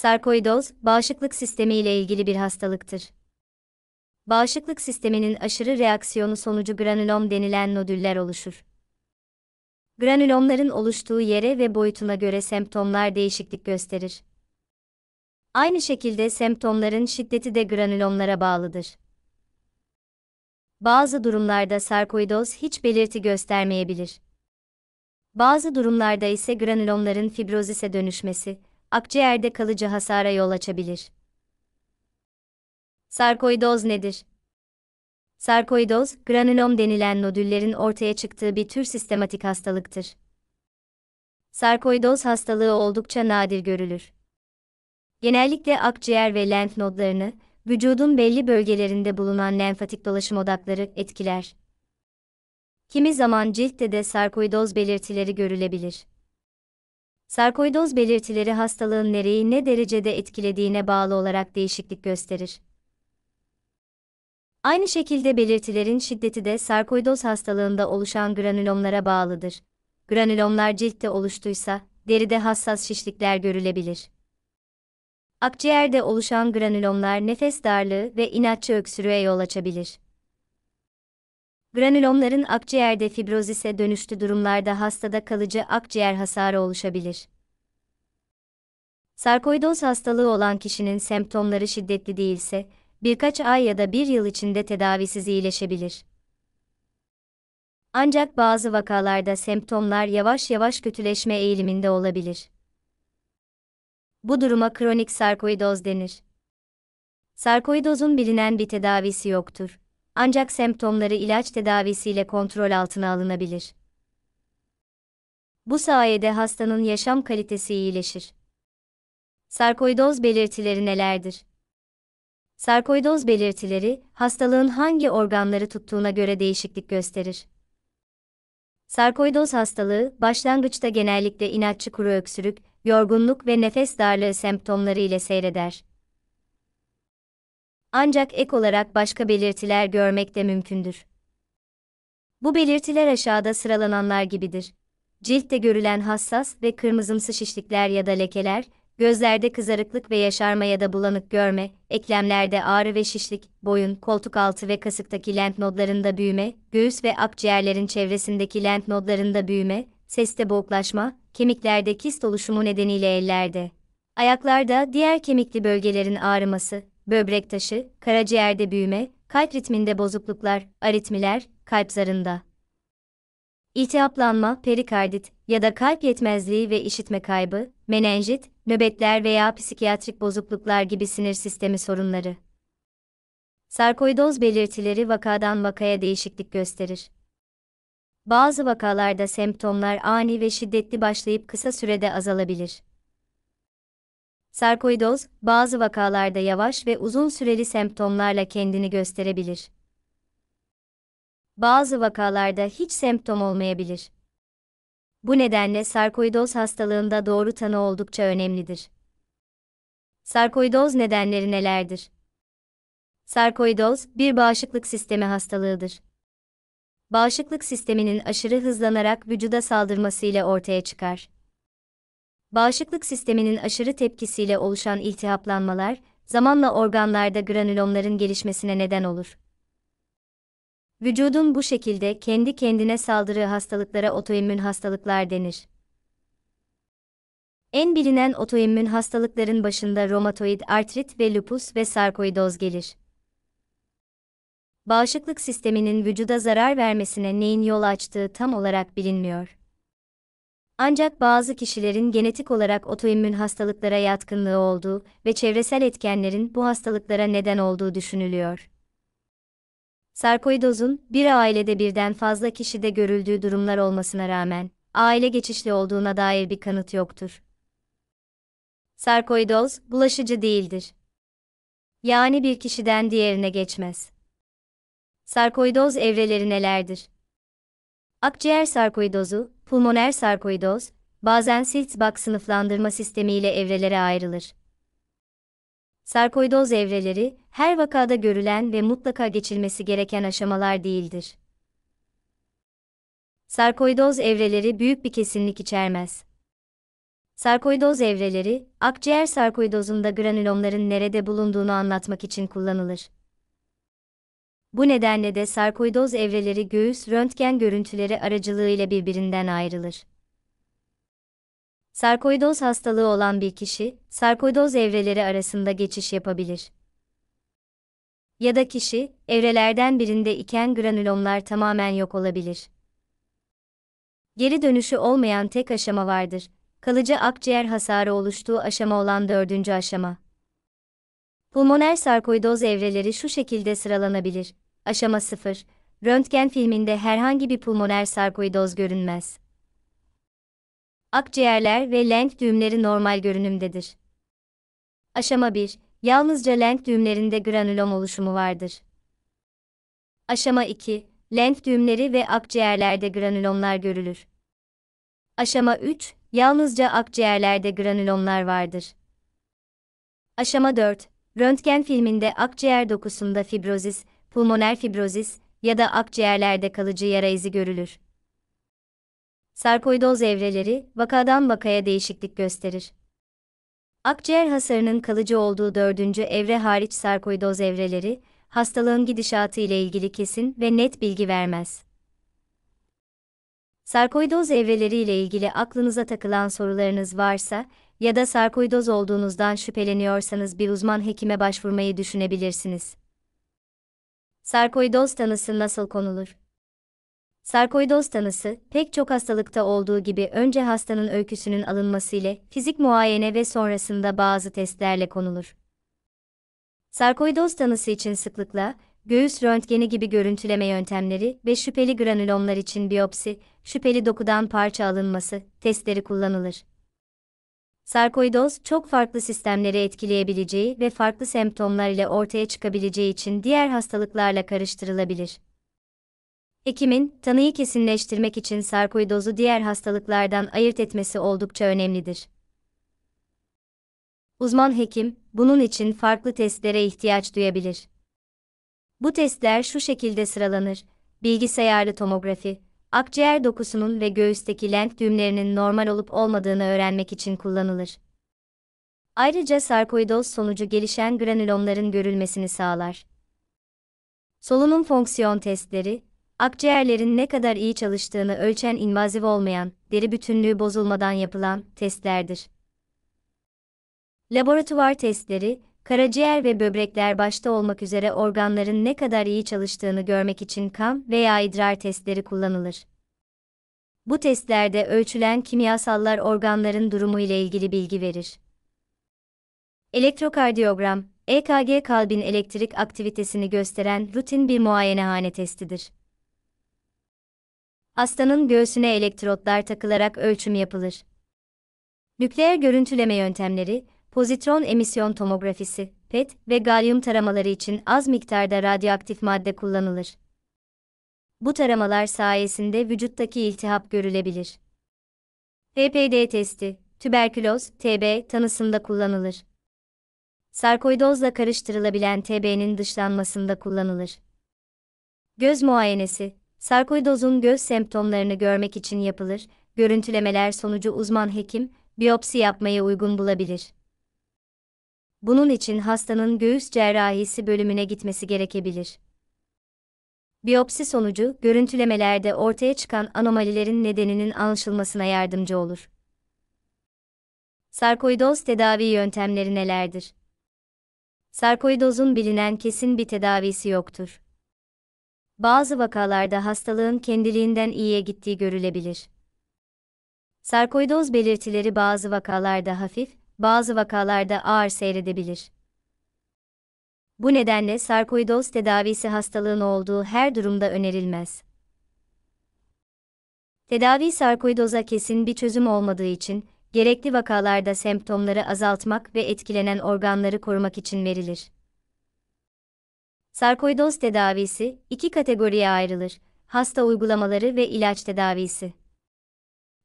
Sarkoidoz, bağışıklık sistemi ile ilgili bir hastalıktır. Bağışıklık sisteminin aşırı reaksiyonu sonucu granülom denilen nodüller oluşur. Granülomların oluştuğu yere ve boyutuna göre semptomlar değişiklik gösterir. Aynı şekilde semptomların şiddeti de granülomlara bağlıdır. Bazı durumlarda sarkoidoz hiç belirti göstermeyebilir. Bazı durumlarda ise granülomların fibrozise dönüşmesi, akciğerde kalıcı hasara yol açabilir. Sarkoidoz nedir? Sarkoidoz, granulom denilen nodüllerin ortaya çıktığı bir tür sistematik hastalıktır. Sarkoidoz hastalığı oldukça nadir görülür. Genellikle akciğer ve lenf nodlarını, vücudun belli bölgelerinde bulunan lenfatik dolaşım odakları etkiler. Kimi zaman ciltte de sarkoidoz belirtileri görülebilir. Sarkoidoz belirtileri hastalığın nereyi ne derecede etkilediğine bağlı olarak değişiklik gösterir. Aynı şekilde belirtilerin şiddeti de sarkoidoz hastalığında oluşan granülomlara bağlıdır. Granülomlar ciltte oluştuysa, deride hassas şişlikler görülebilir. Akciğerde oluşan granülomlar nefes darlığı ve inatçı öksürüğe yol açabilir. Granülomların akciğerde fibrozise dönüştü durumlarda hastada kalıcı akciğer hasarı oluşabilir. Sarkoidoz hastalığı olan kişinin semptomları şiddetli değilse, birkaç ay ya da bir yıl içinde tedavisiz iyileşebilir. Ancak bazı vakalarda semptomlar yavaş yavaş kötüleşme eğiliminde olabilir. Bu duruma kronik sarkoidoz denir. Sarkoidozun bilinen bir tedavisi yoktur. Ancak semptomları ilaç tedavisiyle kontrol altına alınabilir. Bu sayede hastanın yaşam kalitesi iyileşir. Sarkoidoz belirtileri nelerdir? Sarkoidoz belirtileri, hastalığın hangi organları tuttuğuna göre değişiklik gösterir. Sarkoidoz hastalığı, başlangıçta genellikle inatçı kuru öksürük, yorgunluk ve nefes darlığı semptomları ile seyreder. Ancak ek olarak başka belirtiler görmek de mümkündür. Bu belirtiler aşağıda sıralananlar gibidir. Ciltte görülen hassas ve kırmızımsı şişlikler ya da lekeler, gözlerde kızarıklık ve yaşarma ya da bulanık görme, eklemlerde ağrı ve şişlik, boyun, koltuk altı ve kasıktaki lenf nodlarında büyüme, göğüs ve akciğerlerin çevresindeki lenf nodlarında büyüme, seste boğuklaşma, kemiklerde kist oluşumu nedeniyle ellerde, ayaklarda diğer kemikli bölgelerin ağrıması, böbrek taşı, karaciğerde büyüme, kalp ritminde bozukluklar, aritmiler, kalp zarında. İltihaplanma, perikardit, ya da kalp yetmezliği ve işitme kaybı, menenjit, nöbetler veya psikiyatrik bozukluklar gibi sinir sistemi sorunları. Sarkoidoz belirtileri vakadan vakaya değişiklik gösterir. Bazı vakalarda semptomlar ani ve şiddetli başlayıp kısa sürede azalabilir. Sarkoidoz, bazı vakalarda yavaş ve uzun süreli semptomlarla kendini gösterebilir. Bazı vakalarda hiç semptom olmayabilir. Bu nedenle sarkoidoz hastalığında doğru tanı oldukça önemlidir. Sarkoidoz nedenleri nelerdir? Sarkoidoz, bir bağışıklık sistemi hastalığıdır. Bağışıklık sisteminin aşırı hızlanarak vücuda saldırmasıyla ortaya çıkar. Bağışıklık sisteminin aşırı tepkisiyle oluşan iltihaplanmalar, zamanla organlarda granülomların gelişmesine neden olur. Vücudun bu şekilde kendi kendine saldırı hastalıklara otoimmün hastalıklar denir. En bilinen otoimmün hastalıkların başında romatoid artrit ve lupus ve sarkoidoz gelir. Bağışıklık sisteminin vücuda zarar vermesine neyin yol açtığı tam olarak bilinmiyor. Ancak bazı kişilerin genetik olarak otoimmün hastalıklara yatkınlığı olduğu ve çevresel etkenlerin bu hastalıklara neden olduğu düşünülüyor. Sarkoidozun bir ailede birden fazla kişide görüldüğü durumlar olmasına rağmen aile geçişli olduğuna dair bir kanıt yoktur. Sarkoidoz bulaşıcı değildir. Yani bir kişiden diğerine geçmez. Sarkoidoz evreleri nelerdir? Akciğer sarkoidozu, pulmoner sarkoidoz, bazen Siltzbach sınıflandırma sistemiyle evrelere ayrılır. Sarkoidoz evreleri, her vakada görülen ve mutlaka geçilmesi gereken aşamalar değildir. Sarkoidoz evreleri büyük bir kesinlik içermez. Sarkoidoz evreleri, akciğer sarkoidozunda granülomların nerede bulunduğunu anlatmak için kullanılır. Bu nedenle de sarkoidoz evreleri göğüs röntgen görüntüleri aracılığıyla birbirinden ayrılır. Sarkoidoz hastalığı olan bir kişi, sarkoidoz evreleri arasında geçiş yapabilir. Ya da kişi, evrelerden birinde iken granülomlar tamamen yok olabilir. Geri dönüşü olmayan tek aşama vardır. Kalıcı akciğer hasarı oluştuğu aşama olan dördüncü aşama. Pulmoner sarkoidoz evreleri şu şekilde sıralanabilir. Aşama 0. Röntgen filminde herhangi bir pulmoner sarkoidoz görünmez. Akciğerler ve lenf düğümleri normal görünümdedir. Aşama 1. Yalnızca lenf düğümlerinde granülom oluşumu vardır. Aşama 2. Lenf düğümleri ve akciğerlerde granülomlar görülür. Aşama 3. Yalnızca akciğerlerde granülomlar vardır. Aşama 4. Röntgen filminde akciğer dokusunda fibrozis, pulmoner fibrozis ya da akciğerlerde kalıcı yara izi görülür. Sarkoidoz evreleri vakadan vakaya değişiklik gösterir. Akciğer hasarının kalıcı olduğu dördüncü evre hariç sarkoidoz evreleri, hastalığın gidişatı ile ilgili kesin ve net bilgi vermez. Sarkoidoz evreleri ile ilgili aklınıza takılan sorularınız varsa ya da sarkoidoz olduğunuzdan şüpheleniyorsanız bir uzman hekime başvurmayı düşünebilirsiniz. Sarkoidoz tanısı nasıl konulur? Sarkoidoz tanısı, pek çok hastalıkta olduğu gibi önce hastanın öyküsünün alınması ile fizik muayene ve sonrasında bazı testlerle konulur. Sarkoidoz tanısı için sıklıkla göğüs röntgeni gibi görüntüleme yöntemleri ve şüpheli granülomlar için biyopsi, şüpheli dokudan parça alınması testleri kullanılır. Sarkoidoz çok farklı sistemleri etkileyebileceği ve farklı semptomlar ile ortaya çıkabileceği için diğer hastalıklarla karıştırılabilir. Hekimin, tanıyı kesinleştirmek için sarkoidozu diğer hastalıklardan ayırt etmesi oldukça önemlidir. Uzman hekim, bunun için farklı testlere ihtiyaç duyabilir. Bu testler şu şekilde sıralanır. Bilgisayarlı tomografi, akciğer dokusunun ve göğüsteki lenf düğümlerinin normal olup olmadığını öğrenmek için kullanılır. Ayrıca sarkoidoz sonucu gelişen granülomların görülmesini sağlar. Solunum fonksiyon testleri, Akciğerlerin ne kadar iyi çalıştığını ölçen invaziv olmayan, deri bütünlüğü bozulmadan yapılan testlerdir. Laboratuvar testleri, karaciğer ve böbrekler başta olmak üzere organların ne kadar iyi çalıştığını görmek için kan veya idrar testleri kullanılır. Bu testlerde ölçülen kimyasallar organların durumu ile ilgili bilgi verir. Elektrokardiyogram, EKG kalbin elektrik aktivitesini gösteren rutin bir muayenehane testidir hastanın göğsüne elektrotlar takılarak ölçüm yapılır. Nükleer görüntüleme yöntemleri, pozitron emisyon tomografisi, PET ve galyum taramaları için az miktarda radyoaktif madde kullanılır. Bu taramalar sayesinde vücuttaki iltihap görülebilir. HPD testi, tüberküloz, TB tanısında kullanılır. Sarkoidozla karıştırılabilen TB'nin dışlanmasında kullanılır. Göz muayenesi, Sarkoidozun göz semptomlarını görmek için yapılır, görüntülemeler sonucu uzman hekim, biyopsi yapmaya uygun bulabilir. Bunun için hastanın göğüs cerrahisi bölümüne gitmesi gerekebilir. Biyopsi sonucu, görüntülemelerde ortaya çıkan anomalilerin nedeninin anlaşılmasına yardımcı olur. Sarkoidoz tedavi yöntemleri nelerdir? Sarkoidozun bilinen kesin bir tedavisi yoktur bazı vakalarda hastalığın kendiliğinden iyiye gittiği görülebilir. Sarkoidoz belirtileri bazı vakalarda hafif, bazı vakalarda ağır seyredebilir. Bu nedenle sarkoidoz tedavisi hastalığın olduğu her durumda önerilmez. Tedavi sarkoidoza kesin bir çözüm olmadığı için, gerekli vakalarda semptomları azaltmak ve etkilenen organları korumak için verilir. Sarkoidoz tedavisi iki kategoriye ayrılır. Hasta uygulamaları ve ilaç tedavisi.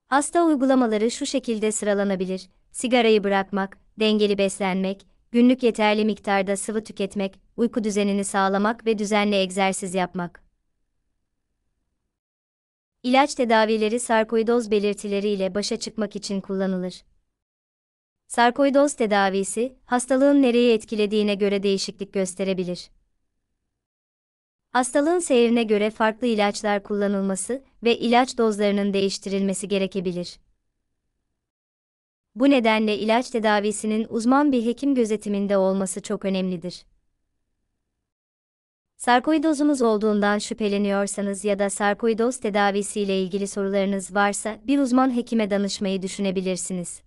Hasta uygulamaları şu şekilde sıralanabilir. Sigarayı bırakmak, dengeli beslenmek, günlük yeterli miktarda sıvı tüketmek, uyku düzenini sağlamak ve düzenli egzersiz yapmak. İlaç tedavileri sarkoidoz belirtileriyle başa çıkmak için kullanılır. Sarkoidoz tedavisi, hastalığın nereye etkilediğine göre değişiklik gösterebilir. Hastalığın seyrine göre farklı ilaçlar kullanılması ve ilaç dozlarının değiştirilmesi gerekebilir. Bu nedenle ilaç tedavisinin uzman bir hekim gözetiminde olması çok önemlidir. Sarkoidozunuz olduğundan şüpheleniyorsanız ya da sarkoidoz tedavisiyle ilgili sorularınız varsa bir uzman hekime danışmayı düşünebilirsiniz.